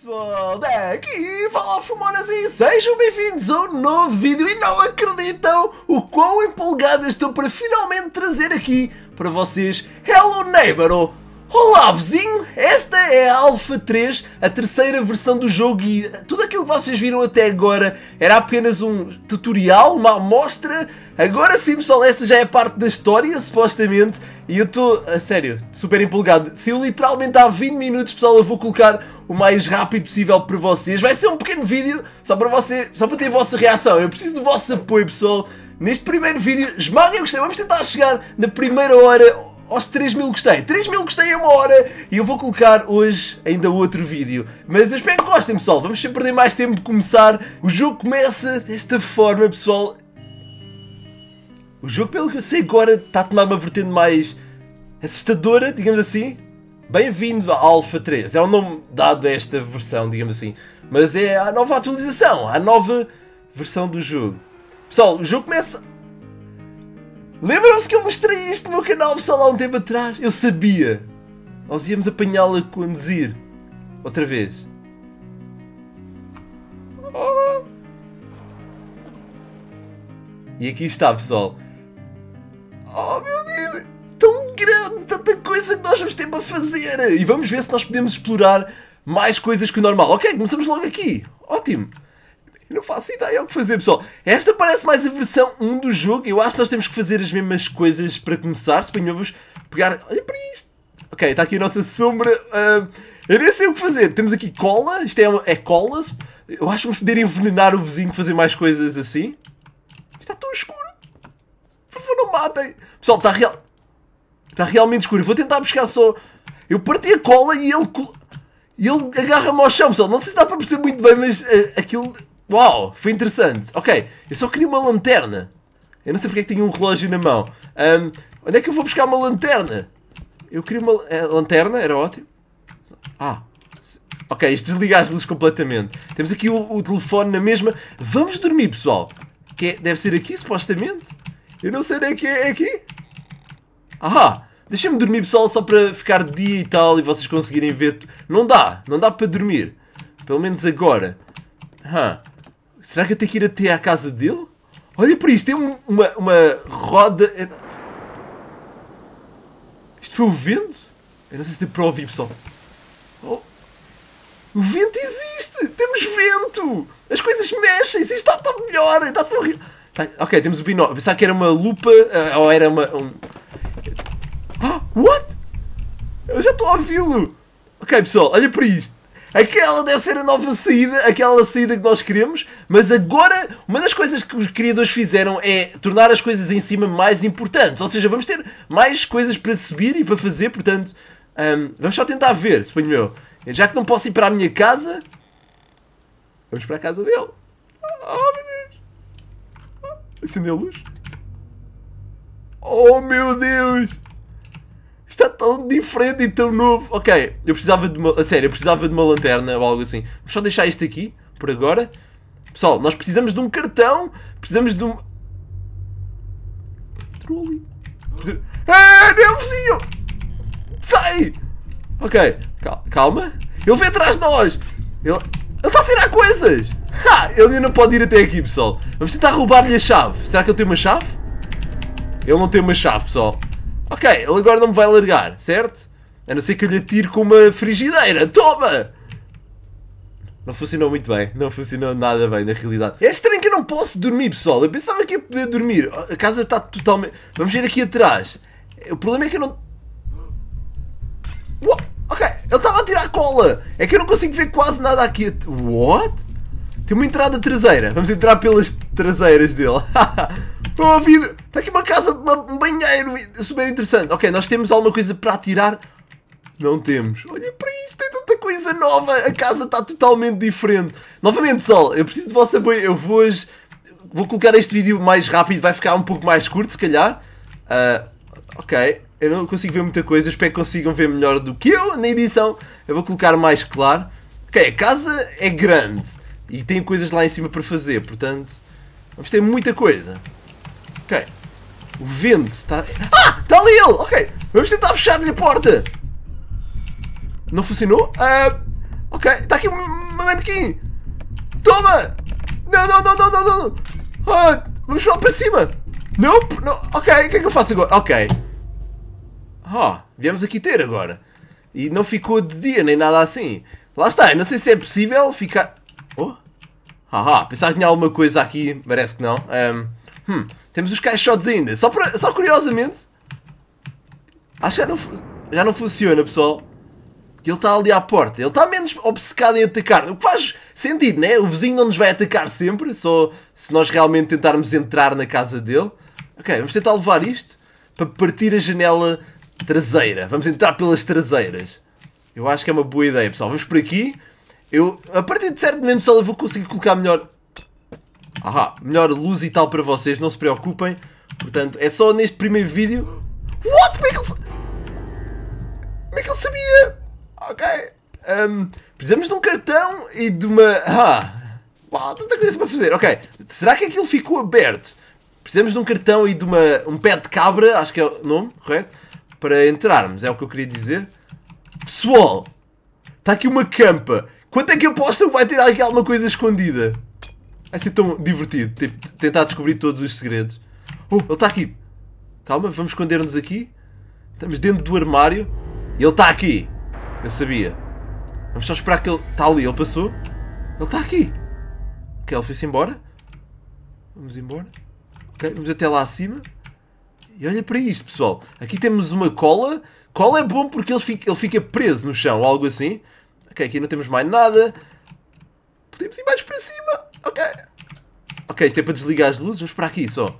pessoal, daqui fala Fumonas e sejam bem-vindos a um novo vídeo e não acreditam o quão empolgado estou para finalmente trazer aqui para vocês Hello Neighbor Olá vizinho, esta é a Alpha 3, a terceira versão do jogo e tudo aquilo que vocês viram até agora era apenas um tutorial, uma amostra. Agora sim pessoal, esta já é parte da história supostamente e eu estou, a sério, super empolgado. Se eu literalmente há 20 minutos pessoal eu vou colocar o mais rápido possível para vocês. Vai ser um pequeno vídeo só para você, só para ter a vossa reação. Eu preciso do vosso apoio, pessoal. Neste primeiro vídeo, esmaguem o gostei. Vamos tentar chegar na primeira hora aos 3 mil gostei. 3 mil gostei é uma hora e eu vou colocar hoje ainda outro vídeo. Mas eu espero que gostem, pessoal. Vamos sem perder mais tempo de começar. O jogo começa desta forma, pessoal. O jogo, pelo que eu sei agora, está a tomar uma vertente mais assustadora, digamos assim. Bem-vindo a Alpha 3. É o nome dado a esta versão, digamos assim. Mas é a nova atualização, a nova versão do jogo. Pessoal, o jogo começa. Lembram-se que eu mostrei isto no meu canal, pessoal, há um tempo atrás? Eu sabia. Nós íamos apanhá-la a conduzir. Outra vez. E aqui está, pessoal. E vamos ver se nós podemos explorar mais coisas que o normal. Ok, começamos logo aqui. Ótimo. não faço ideia o que fazer, pessoal. Esta parece mais a versão 1 do jogo. Eu acho que nós temos que fazer as mesmas coisas para começar. Se bem, vos pegar... Olha para isto. Ok, está aqui a nossa sombra. Uh, eu nem sei o que fazer. Temos aqui cola. Isto é, é cola. Eu acho que vamos poder envenenar o vizinho fazer mais coisas assim. Está tão escuro. Por favor, não matem. Pessoal, está real... Está realmente escuro. Eu vou tentar buscar só eu parti a cola e ele, ele agarra-me ao chão, pessoal. Não sei se dá para perceber muito bem, mas uh, aquilo... Uau, foi interessante. Ok, eu só queria uma lanterna. Eu não sei porque é que tenho um relógio na mão. Um, onde é que eu vou buscar uma lanterna? Eu queria uma eh, lanterna, era ótimo. Ah, ok, isto desliga as luzes completamente. Temos aqui o, o, telefone na mesma. Vamos dormir, pessoal. Que é, deve ser aqui, supostamente. Eu não sei onde é que é, é aqui. Ah, Deixem-me dormir, pessoal, só para ficar dia e tal e vocês conseguirem ver. Não dá, não dá para dormir. Pelo menos agora. Huh. Será que eu tenho que ir até à casa dele? Olha para isto, tem uma, uma roda. Isto foi o vento? Eu não sei se tem para ouvir, pessoal. Oh. O vento existe! Temos vento! As coisas mexem Isto está tão melhor! Está tão. Tá, ok, temos o binóculo. Pensava que era uma lupa eh, ou era uma, um, What? Eu já estou a ouvi-lo. Ok, pessoal, olha para isto. Aquela deve ser a nova saída, aquela saída que nós queremos, mas agora uma das coisas que os criadores fizeram é tornar as coisas em cima mais importantes. Ou seja, vamos ter mais coisas para subir e para fazer, portanto, um, vamos só tentar ver, suponho meu. Já que não posso ir para a minha casa, vamos para a casa dele. Oh meu Deus! Acendeu a luz? Oh meu Deus! está tão diferente e tão novo. Ok, eu precisava de uma. A sério, eu precisava de uma lanterna ou algo assim. Vamos só deixar isto aqui por agora. Pessoal, nós precisamos de um cartão. Precisamos de um. Trolling. Ah, meu vizinho! É Sai! Ok, calma. Ele vem atrás de nós! Ele, ele está a tirar coisas! Ha! Ele ainda não pode ir até aqui, pessoal. Vamos tentar roubar-lhe a chave. Será que ele tem uma chave? Ele não tem uma chave, pessoal. Ok, ele agora não me vai largar, certo? A não ser que eu lhe atire com uma frigideira. Toma! Não funcionou muito bem. Não funcionou nada bem, na realidade. É estranho que eu não posso dormir, pessoal. Eu pensava que ia poder dormir. A casa está totalmente... Vamos ir aqui atrás. O problema é que eu não... What? Ok, ele estava a tirar cola. É que eu não consigo ver quase nada aqui. What? Tem uma entrada traseira. Vamos entrar pelas traseiras dele. Estão a ouvir? Está aqui uma casa, uma, um banheiro é super interessante. Ok, nós temos alguma coisa para atirar? Não temos. Olha para isto, tem é tanta coisa nova. A casa está totalmente diferente. Novamente, pessoal, eu preciso de vossa boia. Eu vou hoje... Vou colocar este vídeo mais rápido, vai ficar um pouco mais curto, se calhar. Uh, ok, eu não consigo ver muita coisa, eu espero que consigam ver melhor do que eu na edição. Eu vou colocar mais claro. Ok, a casa é grande e tem coisas lá em cima para fazer, portanto, vamos ter muita coisa. Ok. O vento está. Ah! Está ali ele! Ok. Vamos tentar fechar-lhe a porta. Não funcionou? Uh, ok. Está aqui um manequim. Toma! Não, não, não, não, não, não. Ah, vamos lá para cima. Não, nope, não. Ok. O que é que eu faço agora? Ok. Oh, viemos aqui ter agora. E não ficou de dia nem nada assim. Lá está. não sei se é possível ficar. Oh? Haha, ah, pensava que tinha alguma coisa aqui, parece que não. Um, hum. Temos os caixotes ainda. Só, pra, só curiosamente. Acho que já não, já não funciona, pessoal. Que ele está ali à porta. Ele está menos obcecado em atacar. O que faz sentido, né? O vizinho não nos vai atacar sempre. Só se nós realmente tentarmos entrar na casa dele. Ok, vamos tentar levar isto para partir a janela traseira. Vamos entrar pelas traseiras. Eu acho que é uma boa ideia, pessoal. Vamos por aqui. Eu, a partir de certo momento, pessoal, eu vou conseguir colocar melhor Ahá, melhor luz e tal para vocês, não se preocupem. Portanto, é só neste primeiro vídeo. What? Como é que ele, Como é que ele sabia? Ok. Um, precisamos de um cartão e de uma. Ah! Uau, tanta coisa para fazer. Ok. Será que aquilo ficou aberto? Precisamos de um cartão e de uma, um pé de cabra, acho que é o nome, correto? Para entrarmos, é o que eu queria dizer. Pessoal, está aqui uma campa. Quanto é que eu que vai ter aqui alguma coisa escondida? É ser assim tão divertido tipo, tentar descobrir todos os segredos. Oh, ele está aqui. Calma, vamos esconder-nos aqui. Estamos dentro do armário. E ele está aqui. Eu sabia. Vamos só esperar que ele. Está ali, ele passou. Ele está aqui. Ok, ele foi-se embora. Vamos embora. Ok, vamos até lá acima. E olha para isto, pessoal. Aqui temos uma cola. Cola é bom porque ele fica, ele fica preso no chão ou algo assim. Ok, aqui não temos mais nada. Podemos ir mais para cima. Ok, isto é para desligar as luzes, vamos para aqui só.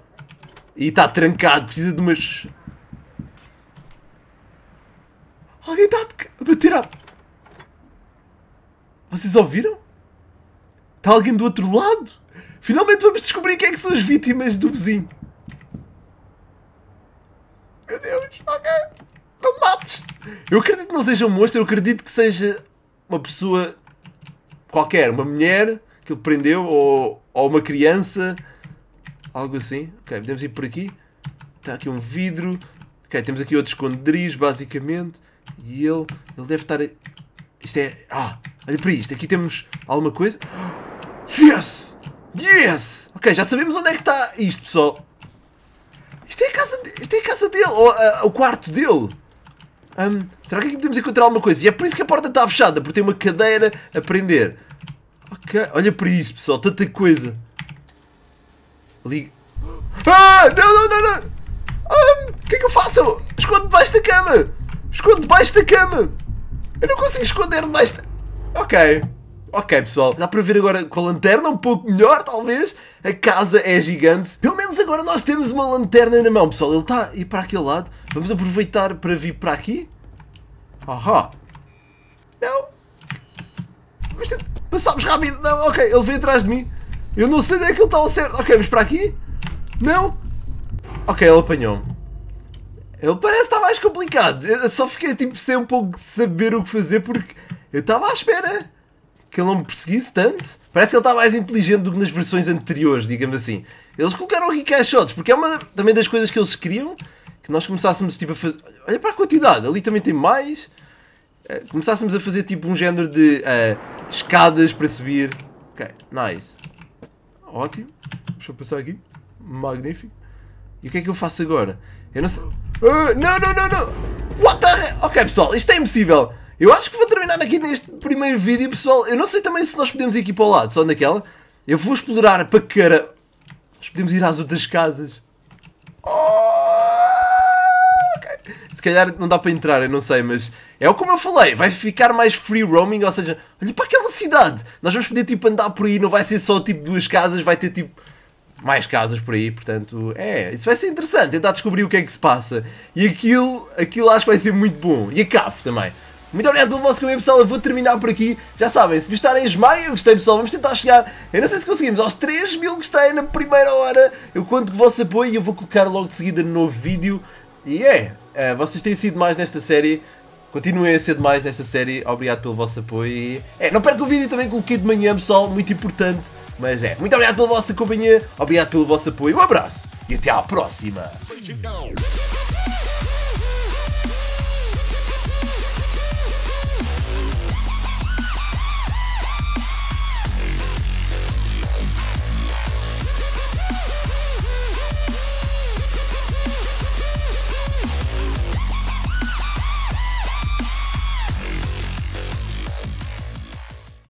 E está trancado, precisa de umas... Alguém está a bater a... Vocês ouviram? Está alguém do outro lado? Finalmente vamos descobrir quem é que são as vítimas do vizinho. Meu Deus, ok. Não mates. Eu acredito que não seja um monstro, eu acredito que seja uma pessoa qualquer, uma mulher que ele prendeu, ou, ou uma criança, algo assim. Ok, podemos ir por aqui. Está aqui um vidro. Ok, temos aqui outro esconderijo, basicamente. E ele, ele deve estar... Isto é... Ah, olha para isto. Aqui temos alguma coisa. Yes! Yes! Ok, já sabemos onde é que está isto, pessoal. Isto é a casa, isto é a casa dele, ou eh, o quarto dele. Um, será que aqui podemos encontrar alguma coisa? E é por isso que a porta está fechada, porque tem uma cadeira a prender. Olha para isto, pessoal, tanta coisa. Liga. Ah! Não, não, não, não! Ah, o ah, que é que eu faço? Escondo debaixo da cama! Escondo debaixo da cama! Eu não consigo esconder debaixo da. Ok. Ok, pessoal. Dá para ver agora com a lanterna um pouco melhor, talvez. A casa é gigante. Pelo menos agora nós temos uma lanterna na mão, pessoal. Ele está a ir para aquele lado. Vamos aproveitar para vir para aqui. Ahá. Não. Passámos rápido. Não, ok, ele veio atrás de mim. Eu não sei onde é que ele está ao certo. Ok, vamos para aqui. Não. Ok, ele apanhou-me. Ele parece que está mais complicado. Eu só fiquei tipo sem um pouco de saber o que fazer porque eu estava à espera que ele não me perseguisse tanto. Parece que ele está mais inteligente do que nas versões anteriores, digamos assim. Eles colocaram aqui caixotes porque é uma também das coisas que eles queriam que nós começássemos tipo a fazer. Olha para a quantidade, ali também tem mais. Eh, começássemos a fazer tipo um género de uh, escadas para subir. Ok, nice. Ótimo. Deixa eu passar aqui. Magnífico. E o que é que eu faço agora? Eu não sei. Uh, não, não, não, não! What the Ok, pessoal, isto é impossível. Eu acho que vou terminar aqui neste primeiro vídeo, pessoal. Eu não sei também se nós podemos ir aqui para o lado, só naquela. Eu vou explorar para cara. Nós podemos ir às outras casas. Oh! se calhar não dá para entrar, eu não sei, mas é o como eu falei, vai ficar mais free roaming, ou seja, olha para aquela cidade, nós vamos poder tipo andar por aí, não vai ser só tipo duas casas, vai ter tipo mais casas por aí, portanto, é, isso vai ser interessante, tentar descobrir o que é que se passa. E aquilo, aquilo acho que vai ser muito bom. E a CAF também. Muito obrigado pelo vosso caminho, pessoal. Eu vou terminar por aqui. Já sabem, se gostarem, esmaiem eu gostei, pessoal. Vamos tentar chegar. Eu não sei se conseguimos aos 3 mil gostei na primeira hora. Eu conto com o vosso apoio e eu vou colocar logo de seguida no novo vídeo. E é, eh, vocês têm sido mais nesta série. Continuem a ser demais nesta série. Obrigado pelo vosso apoio. E, é, não perca o vídeo também coloquei de manhã, pessoal. Muito importante. Mas é, muito obrigado pela vossa companhia. Obrigado pelo vosso apoio. Um abraço e até à próxima.